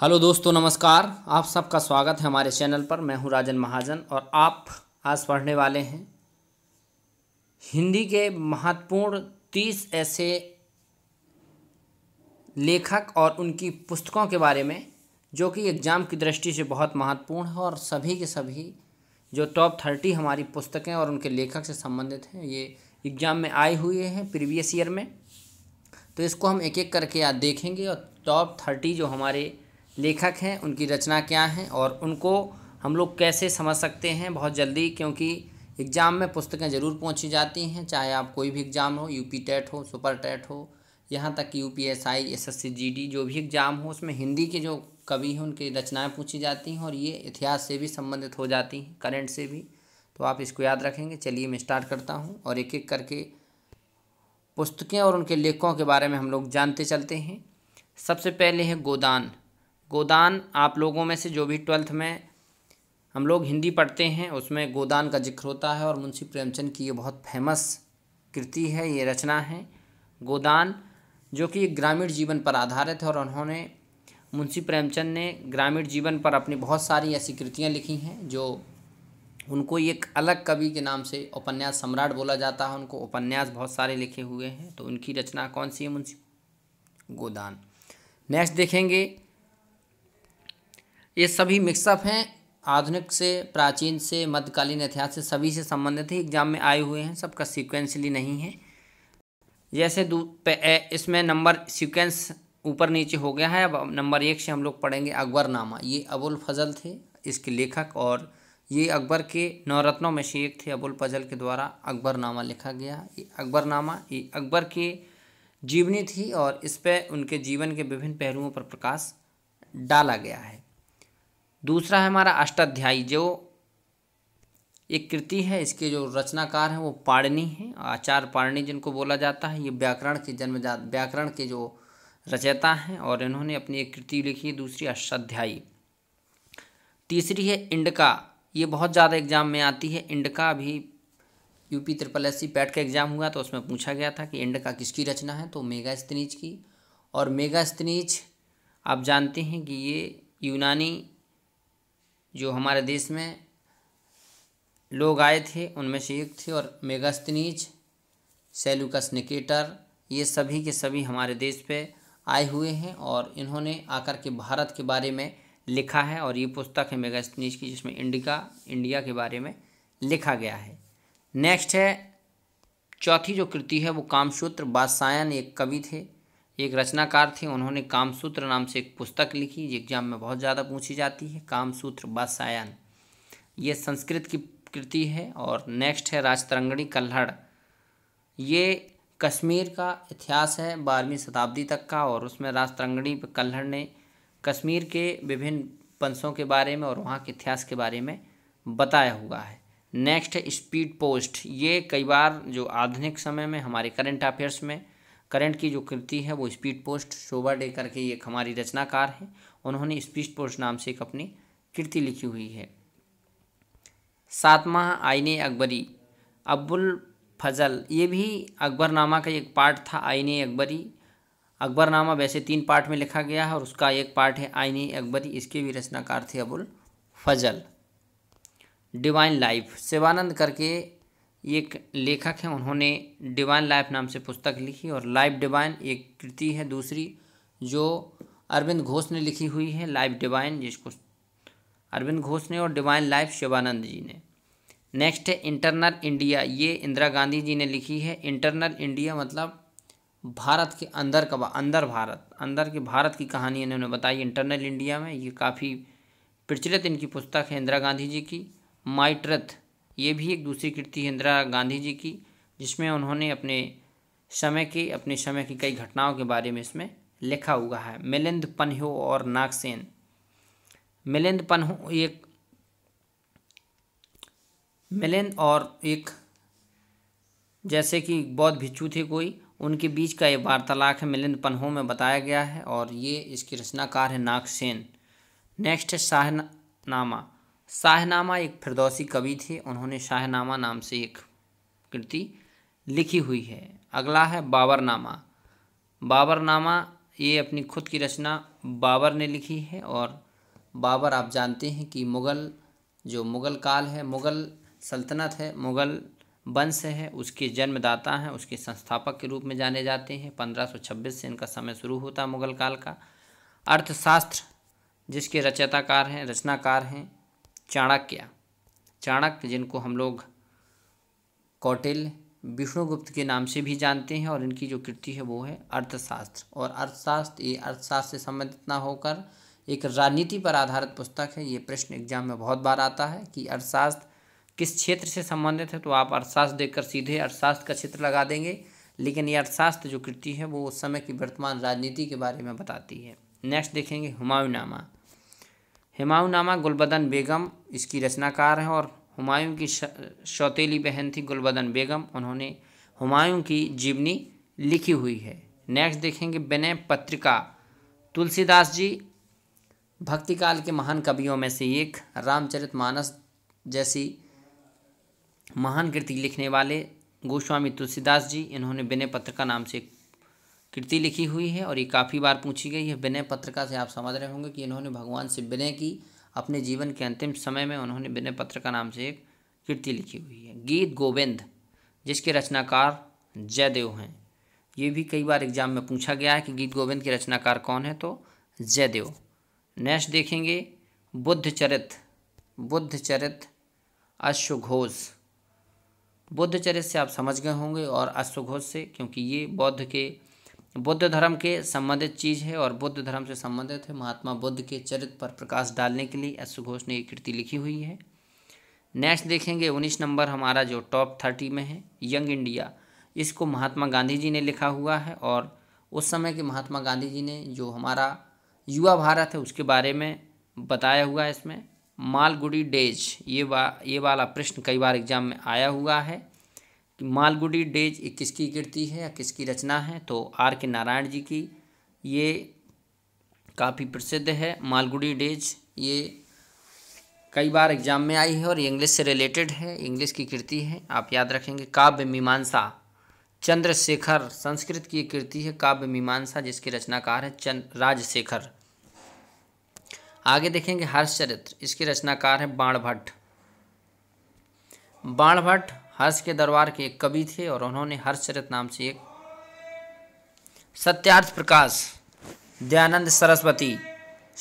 hello दोस्तों नमस्कार आप सबका स्वागत है हमारे चैनल पर मैं हूं राजन महाजन और आप आज पढ़ने वाले हैं हिंदी के महत्वपूर्ण तीस ऐसे लेखक और उनकी पुस्तकों के बारे में जो कि एग्ज़ाम की दृष्टि से बहुत महत्वपूर्ण है और सभी के सभी जो टॉप थर्टी हमारी पुस्तकें और उनके लेखक से संबंधित हैं ये एग्ज़ाम में आए हुए हैं प्रीवियस ईयर में तो इसको हम एक एक करके आज देखेंगे और टॉप थर्टी जो हमारे लेखक हैं उनकी रचना क्या है और उनको हम लोग कैसे समझ सकते हैं बहुत जल्दी क्योंकि एग्ज़ाम में पुस्तकें ज़रूर पहुंची जाती हैं चाहे आप कोई भी एग्ज़ाम हो यूपी टेट हो सुपर टेट हो यहाँ तक कि U P S I S S C G D जो भी एग्ज़ाम हो उसमें हिंदी के जो कवि हैं उनकी रचनाएँ पूछी जाती हैं और ये इतिहास से भी संबंधित हो जाती हैं करंट से भी तो आप इसको याद रखेंगे चलिए मैं स्टार्ट करता हूँ और एक एक करके पुस्तकें और उनके लेखकों के बारे में हम लोग जानते चलते हैं सबसे पहले है गोदान गोदान आप लोगों में से जो भी ट्वेल्थ में हम लोग हिंदी पढ़ते हैं उसमें गोदान का जिक्र होता है और मुंशी प्रेमचंद की ये बहुत फेमस कृति है ये रचना है गोदान जो कि ग्रामीण जीवन पर आधारित है और उन्होंने मुंशी प्रेमचंद ने ग्रामीण जीवन पर अपनी बहुत सारी ऐसी कृतियाँ लिखी हैं जो उनको एक अलग कवि के नाम से उपन्यास सम्राट बोला जाता है उनको उपन्यास बहुत सारे लिखे हुए हैं तो उनकी रचना कौन सी है मुंशी गोदान नेक्स्ट देखेंगे ये सभी मिक्सअप हैं आधुनिक से प्राचीन से मध्यकालीन इतिहास से सभी से संबंधित ही एग्जाम में आए हुए हैं सबका सीक्वेंसली नहीं है जैसे इसमें नंबर सीक्वेंस ऊपर नीचे हो गया है अब नंबर एक से हम लोग पढ़ेंगे अकबर नामा ये अबुल फजल थे इसके लेखक और ये अकबर के नवरत्नों में से एक थे अबुल फजल के द्वारा अकबर नामा लिखा गया ये नामा ये अकबर की जीवनी थी और इस पर उनके जीवन के विभिन्न पहलुओं पर प्रकाश डाला गया है दूसरा है हमारा अष्टाध्यायी जो एक कृति है इसके जो रचनाकार हैं वो पाणनी हैं आचार्य पाणनी जिनको बोला जाता है ये व्याकरण के जन्मजात व्याकरण के जो रचयता हैं और इन्होंने अपनी एक कृति लिखी है दूसरी अष्टाध्यायी तीसरी है इंडका ये बहुत ज़्यादा एग्जाम में आती है इंडका अभी UP triple S C PET का एग्ज़ाम हुआ तो उसमें पूछा गया था कि इंडका किसकी रचना है तो मेगा स्तनीज की और मेगा स्तनीज आप जानते हैं कि ये यूनानी जो हमारे देश में लोग आए थे उनमें से एक थे और मेगास्तनीज सेलुकस निकेटर ये सभी के सभी हमारे देश पे आए हुए हैं और इन्होंने आकर के भारत के बारे में लिखा है और ये पुस्तक है मेगास्तनीज की जिसमें इंडिका इंडिया के बारे में लिखा गया है नेक्स्ट है चौथी जो कृति है वो कामसूत्र बादशायन एक कवि थे एक रचनाकार थे उन्होंने कामसूत्र नाम से एक पुस्तक लिखी एग्जाम में बहुत ज़्यादा पूछी जाती है कामसूत्र बासायन ये संस्कृत की कृति है और नेक्स्ट है राजतरंगणी कल्हड़ ये कश्मीर का इतिहास है बारहवीं शताब्दी तक का और उसमें राजतरंगणी कल्हड़ ने कश्मीर के विभिन्न पंसों के बारे में और वहाँ के इतिहास के बारे में बताया हुआ है नेक्स्ट है स्पीड पोस्ट ये कई बार जो आधुनिक समय में हमारे करंट अफेयर्स में करंट की जो कृति है वो स्पीड पोस्ट शोभा डे करके एक हमारी रचनाकार हैं उन्होंने स्पीड पोस्ट नाम से एक अपनी कृति लिखी हुई है सातवा आईने अकबरी अब्बुल फजल ये भी अकबरनामा का एक पार्ट था आईने अकबरी अकबरनामा वैसे तीन पार्ट में लिखा गया है और उसका एक पार्ट है आईने अकबरी इसके भी रचनाकार थे अबुल फजल डिवाइन लाइफ शिवानंद करके एक लेखक हैं उन्होंने डिवाइन लाइफ नाम से पुस्तक लिखी और लाइफ डिवाइन एक कृति है दूसरी जो अरविंद घोष ने लिखी हुई है लाइफ डिवाइन जिसको अरविंद घोष ने और डिवाइन लाइफ शिवानंद जी ने नेक्स्ट है इंटरनल इंडिया ये इंदिरा गांधी जी ने लिखी है इंटरनल इंडिया मतलब भारत के अंदर का अंदर भारत अंदर के भारत की कहानी इन्होंने बताई इंटरनल इंडिया में ये काफ़ी प्रचलित इनकी पुस्तक है इंदिरा गांधी जी की माइट्रथ ये भी एक दूसरी कृति है इंदिरा गांधी जी की जिसमें उन्होंने अपने समय की अपने समय की कई घटनाओं के बारे में इसमें लिखा हुआ है मिलिंद पन्हो और नागसेन मिलिंद पन्हो एक मिलिंद और एक जैसे कि बौद्ध भिक्षु थे कोई उनके बीच का ये वार्तालाप है मिलिंद पन्हो में बताया गया है और ये इसकी रचनाकार है नागसेन नेक्स्ट है शाहनामा शाहनामा एक फिरदौसी कवि थे उन्होंने शाहनामा नाम से एक कृति लिखी हुई है अगला है बाबरनामा बाबरनामा ये अपनी खुद की रचना बाबर ने लिखी है और बाबर आप जानते हैं कि मुग़ल जो मुग़ल काल है मुग़ल सल्तनत है मुग़ल वंश है उसके जन्मदाता हैं उसके संस्थापक के रूप में जाने जाते हैं 1526 से इनका समय शुरू होता है मुग़ल काल का अर्थशास्त्र जिसके रचयताकार हैं रचनाकार हैं चाणक्य चाणक्य जिनको हम लोग कौटिल विष्णुगुप्त के नाम से भी जानते हैं और इनकी जो कृति है वो है अर्थशास्त्र और अर्थशास्त्र ये अर्थशास्त्र से संबंधित ना होकर एक राजनीति पर आधारित पुस्तक है ये प्रश्न एग्जाम में बहुत बार आता है कि अर्थशास्त्र किस क्षेत्र से संबंधित है तो आप अर्थशास्त्र देखकर सीधे अर्थशास्त्र का क्षेत्र लगा देंगे लेकिन ये अर्थशास्त्र जो कृति है वो उस समय की वर्तमान राजनीति के बारे में बताती है नेक्स्ट देखेंगे हुमायूं नामा नामा गुलबदन बेगम इसकी रचनाकार हैं और हुमायूं की सौतीली बहन थी गुलबदन बेगम उन्होंने हुमायूं की जीवनी लिखी हुई है नेक्स्ट देखेंगे विनय पत्रिका तुलसीदास जी भक्तिकाल के महान कवियों में से एक रामचरित मानस जैसी महान कृति लिखने वाले गोस्वामी तुलसीदास जी इन्होंने विनय पत्रिका नाम से कृति लिखी हुई है और ये काफ़ी बार पूछी गई है विनय पत्रिका से आप समझ रहे होंगे कि इन्होंने भगवान से विनय की अपने जीवन के अंतिम समय में उन्होंने विनय पत्रिका नाम से एक कृति लिखी हुई है गीत गोविंद जिसके रचनाकार जयदेव हैं ये भी कई बार एग्जाम में पूछा गया है कि गीत गोविंद के रचनाकार कौन है तो जयदेव नेक्स्ट देखेंगे बुद्ध चरित बुद्ध चरित अश्वघोष बुद्ध चरित से आप समझ गए होंगे और अश्वघोष से क्योंकि ये बौद्ध के बुद्ध धर्म के संबंधित चीज़ है और बुद्ध धर्म से संबंधित है महात्मा बुद्ध के चरित्र पर प्रकाश डालने के लिए अश्वघोष घोष ने ये कृति लिखी हुई है नेक्स्ट देखेंगे उन्नीस नंबर हमारा जो टॉप थर्टी में है यंग इंडिया इसको महात्मा गांधी जी ने लिखा हुआ है और उस समय के महात्मा गांधी जी ने जो हमारा युवा भारत है उसके बारे में बताया हुआ है इसमें मालगुडी डेज ये वा ये वाला प्रश्न कई बार एग्जाम में आया हुआ है मालगुडी डेज किसकी कृति है या किसकी रचना है तो आर के नारायण जी की ये काफ़ी प्रसिद्ध है मालगुडी डेज ये कई बार एग्जाम में आई है और इंग्लिश से रिलेटेड है इंग्लिश की कृति है आप याद रखेंगे काव्य मीमांसा चंद्रशेखर संस्कृत की कृति है काव्य मीमांसा जिसके रचनाकार है चंद राजशेखर आगे देखेंगे हर्षचरित्र इसके रचनाकार है बाणभट्ट बाणभट्ट हर्ष के दरबार के एक कवि थे और उन्होंने हर्षचरित नाम से एक सत्यार्थ प्रकाश दयानंद सरस्वती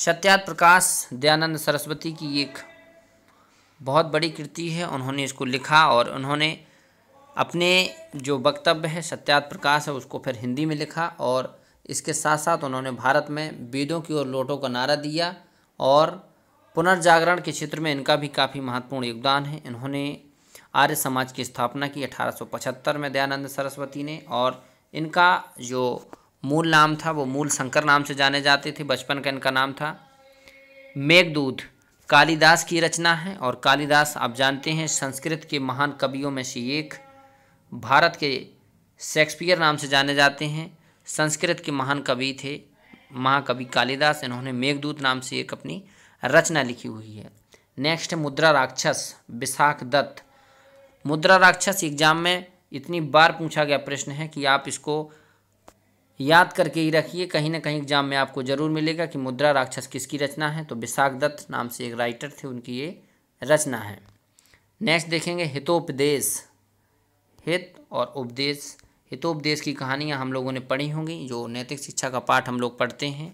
सत्यार्थ प्रकाश दयानंद सरस्वती की एक बहुत बड़ी कृति है उन्होंने इसको लिखा और उन्होंने अपने जो वक्तव्य है सत्यार्थ प्रकाश है उसको फिर हिंदी में लिखा और इसके साथ साथ उन्होंने भारत में वेदों की ओर लोटों का नारा दिया और पुनर्जागरण के क्षेत्र में इनका भी काफ़ी महत्वपूर्ण योगदान है इन्होंने आर्य समाज की स्थापना की 1875 में दयानंद सरस्वती ने और इनका जो मूल नाम था वो मूल शंकर नाम से जाने जाते थे बचपन का इनका नाम था मेघदूत कालिदास की रचना है और कालिदास आप जानते हैं संस्कृत के महान कवियों में से एक भारत के शेक्सपियर नाम से जाने जाते हैं संस्कृत के महान कवि थे महाकवि कालिदास इन्होंने मेघदूत नाम से एक अपनी रचना लिखी हुई है नेक्स्ट मुद्रा राक्षस विशाख दत्त मुद्रा राक्षस एग्जाम में इतनी बार पूछा गया प्रश्न है कि आप इसको याद करके ही रखिए कहीं ना कहीं एग्जाम में आपको ज़रूर मिलेगा कि मुद्रा राक्षस किसकी रचना है तो विशाख दत्त नाम से एक राइटर थे उनकी ये रचना है नेक्स्ट देखेंगे हितोपदेश हित और उपदेश हितोपदेश की कहानियाँ हम लोगों ने पढ़ी होंगी जो नैतिक शिक्षा का पाठ हम लोग पढ़ते हैं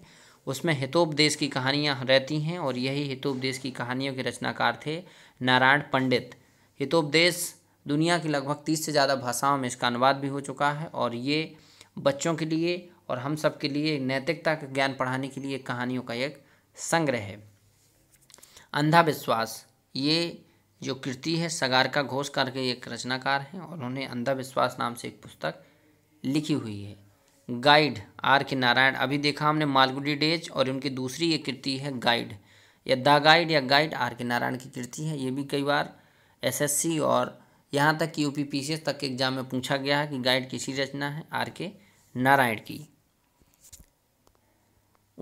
उसमें हितोपदेश की कहानियाँ रहती हैं और यही हितोपदेश की कहानियों के रचनाकार थे नारायण पंडित हितोपदेश दुनिया की लगभग तीस से ज़्यादा भाषाओं में इसका अनुवाद भी हो चुका है और ये बच्चों के लिए और हम सब के लिए नैतिकता का ज्ञान पढ़ाने के लिए कहानियों का एक संग्रह है अंधा विश्वास ये जो कृति है सगार का घोष करके एक रचनाकार हैं और उन्होंने अंधा विश्वास नाम से एक पुस्तक लिखी हुई है गाइड आर के नारायण अभी देखा हमने मालगुडी डेज और उनकी दूसरी ये कृति है गाइड या द गाइड या गाइड आर के नारायण की कृति है ये भी कई बार एसएससी और यहाँ तक कि यूपीपीसीएस तक के एग्जाम में पूछा गया है कि गाइड किसी रचना है आर के नारायण की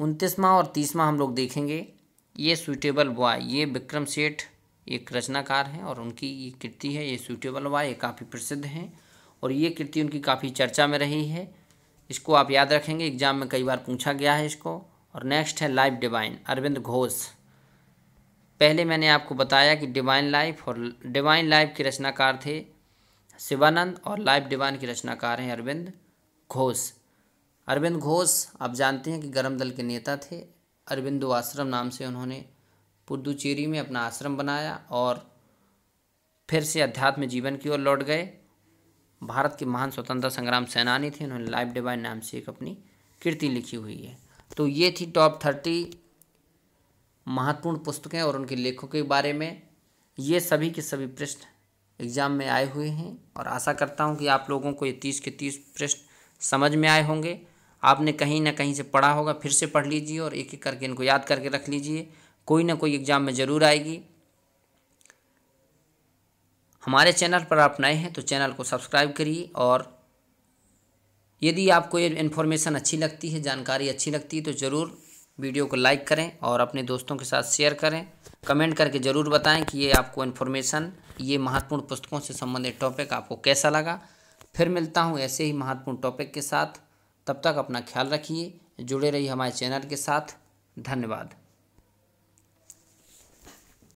उनतीसवां और तीसवां हम लोग देखेंगे ये सूटेबल बॉय ये विक्रम सेठ एक रचनाकार हैं और उनकी ये कृति है ये सूटेबल बॉय ये काफ़ी प्रसिद्ध हैं और ये कृति उनकी काफ़ी चर्चा में रही है इसको आप याद रखेंगे एग्जाम में कई बार पूछा गया है इसको और नेक्स्ट है लाइव डिवाइन अरविंद घोष पहले मैंने आपको बताया कि डिवाइन लाइफ और डिवाइन लाइफ के रचनाकार थे शिवानंद और लाइफ डिवाइन के रचनाकार हैं अरविंद घोष अरविंद घोष आप जानते हैं कि गर्म दल के नेता थे अरविंदो आश्रम नाम से उन्होंने पुदुचेरी में अपना आश्रम बनाया और फिर से अध्यात्म जीवन की ओर लौट गए भारत के महान स्वतंत्रता संग्राम सेनानी थे उन्होंने लाइफ डिवाइन नाम से एक अपनी कृति लिखी हुई है तो ये थी टॉप थर्टी महत्वपूर्ण पुस्तकें और उनके लेखों के बारे में ये सभी के सभी प्रश्न एग्ज़ाम में आए हुए हैं और आशा करता हूँ कि आप लोगों को ये तीस के तीस प्रश्न समझ में आए होंगे आपने कहीं ना कहीं से पढ़ा होगा फिर से पढ़ लीजिए और एक एक करके इनको याद करके रख लीजिए कोई ना कोई एग्ज़ाम में ज़रूर आएगी हमारे चैनल पर आप नए हैं तो चैनल को सब्सक्राइब करिए और यदि आपको ये इन्फॉर्मेशन अच्छी लगती है जानकारी अच्छी लगती है तो ज़रूर वीडियो को लाइक करें और अपने दोस्तों के साथ शेयर करें कमेंट करके ज़रूर बताएं कि ये आपको इन्फॉर्मेशन ये महत्वपूर्ण पुस्तकों से संबंधित टॉपिक आपको कैसा लगा फिर मिलता हूँ ऐसे ही महत्वपूर्ण टॉपिक के साथ तब तक अपना ख्याल रखिए जुड़े रहिए हमारे चैनल के साथ धन्यवाद